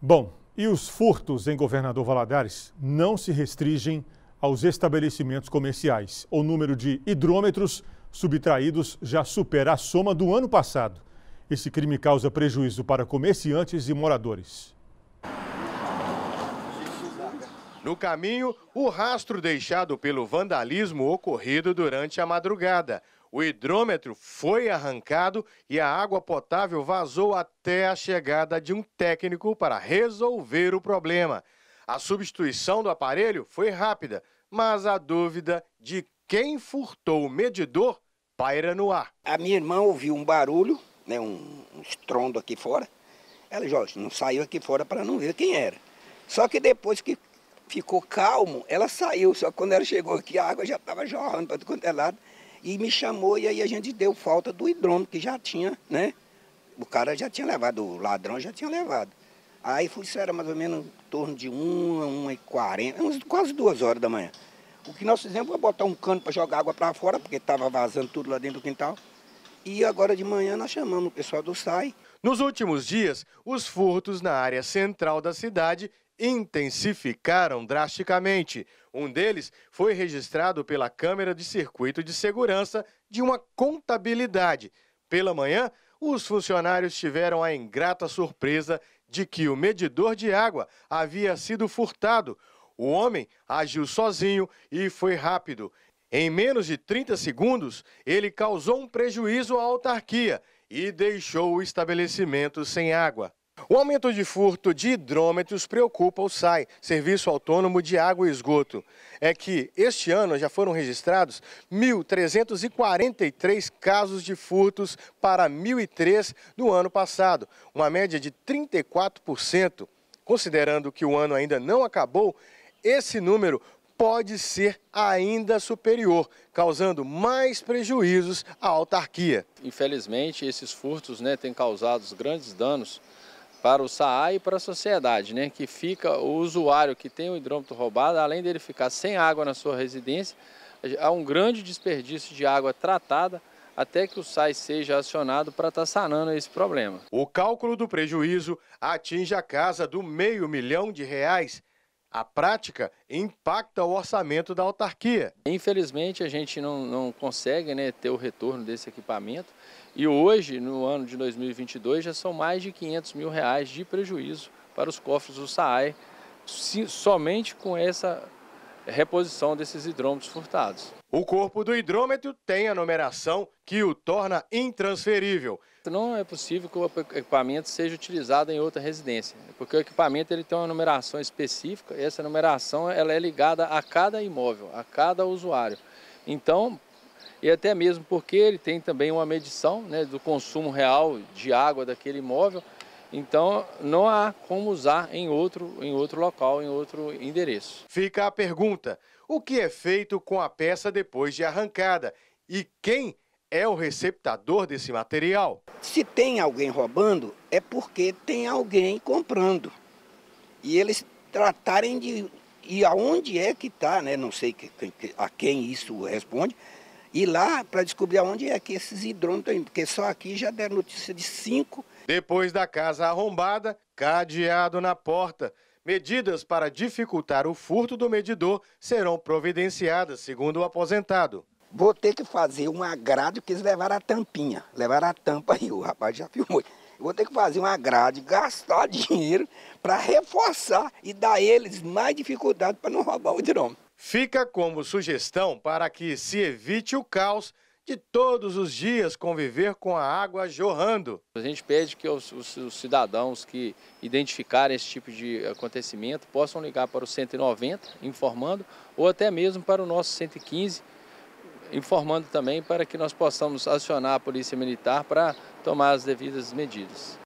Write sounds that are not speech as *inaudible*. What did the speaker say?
Bom, e os furtos em Governador Valadares não se restringem aos estabelecimentos comerciais. O número de hidrômetros subtraídos já supera a soma do ano passado. Esse crime causa prejuízo para comerciantes e moradores. No caminho, o rastro deixado pelo vandalismo ocorrido durante a madrugada. O hidrômetro foi arrancado e a água potável vazou até a chegada de um técnico para resolver o problema. A substituição do aparelho foi rápida, mas a dúvida de quem furtou o medidor paira no ar. A minha irmã ouviu um barulho, né, um, estrondo aqui fora. Ela, Jorge, não saiu aqui fora para não ver quem era. Só que depois que ficou calmo, ela saiu, só que quando ela chegou aqui a água já estava jorrando para todo é lado. E me chamou e aí a gente deu falta do hidrômetro que já tinha, né? O cara já tinha levado, o ladrão já tinha levado. Aí foi, isso era mais ou menos em torno de 1, 1 e 40, quase duas horas da manhã. O que nós fizemos foi botar um cano para jogar água para fora, porque estava vazando tudo lá dentro do quintal. E agora de manhã nós chamamos o pessoal do SAI. Nos últimos dias, os furtos na área central da cidade intensificaram drasticamente. Um deles foi registrado pela câmera de circuito de segurança de uma contabilidade. Pela manhã, os funcionários tiveram a ingrata surpresa de que o medidor de água havia sido furtado. O homem agiu sozinho e foi rápido. Em menos de 30 segundos, ele causou um prejuízo à autarquia e deixou o estabelecimento sem água. O aumento de furto de hidrômetros preocupa o SAI, Serviço Autônomo de Água e Esgoto. É que este ano já foram registrados 1.343 casos de furtos para 1.003 do ano passado, uma média de 34%. Considerando que o ano ainda não acabou, esse número pode ser ainda superior, causando mais prejuízos à autarquia. Infelizmente, esses furtos né, têm causado grandes danos para o SAA e para a sociedade, né, que fica o usuário que tem o hidrômetro roubado, além dele ficar sem água na sua residência, há um grande desperdício de água tratada até que o SAI seja acionado para estar tá sanando esse problema. O cálculo do prejuízo atinge a casa do meio milhão de reais a prática impacta o orçamento da autarquia. Infelizmente, a gente não, não consegue né, ter o retorno desse equipamento. E hoje, no ano de 2022, já são mais de 500 mil reais de prejuízo para os cofres do SAAI, somente com essa reposição desses hidrômetros furtados. O corpo do hidrômetro tem a numeração que o torna intransferível. Não é possível que o equipamento seja utilizado em outra residência, porque o equipamento ele tem uma numeração específica e essa numeração ela é ligada a cada imóvel, a cada usuário. Então, e até mesmo porque ele tem também uma medição né, do consumo real de água daquele imóvel, então não há como usar em outro, em outro local, em outro endereço. Fica a pergunta: o que é feito com a peça depois de arrancada? E quem é o receptador desse material? Se tem alguém roubando, é porque tem alguém comprando. E eles tratarem de. E aonde é que está, né? Não sei a quem isso responde, ir lá para descobrir aonde é que esses hidrômetros estão indo, porque só aqui já deram notícia de cinco. Depois da casa arrombada, cadeado na porta. Medidas para dificultar o furto do medidor serão providenciadas, segundo o aposentado. Vou ter que fazer um agrado que eles levaram a tampinha, levaram a tampa aí, o rapaz já filmou. Vou ter que fazer um agrado, gastar *laughs* dinheiro para reforçar e dar eles mais dificuldade para não roubar o hidrômetro. Fica como sugestão para que se evite o caos de todos os dias conviver com a água jorrando. A gente pede que os, os, os, cidadãos que identificarem esse tipo de acontecimento possam ligar para o 190 informando ou até mesmo para o nosso 115 informando também para que nós possamos acionar a Polícia Militar para tomar as devidas medidas.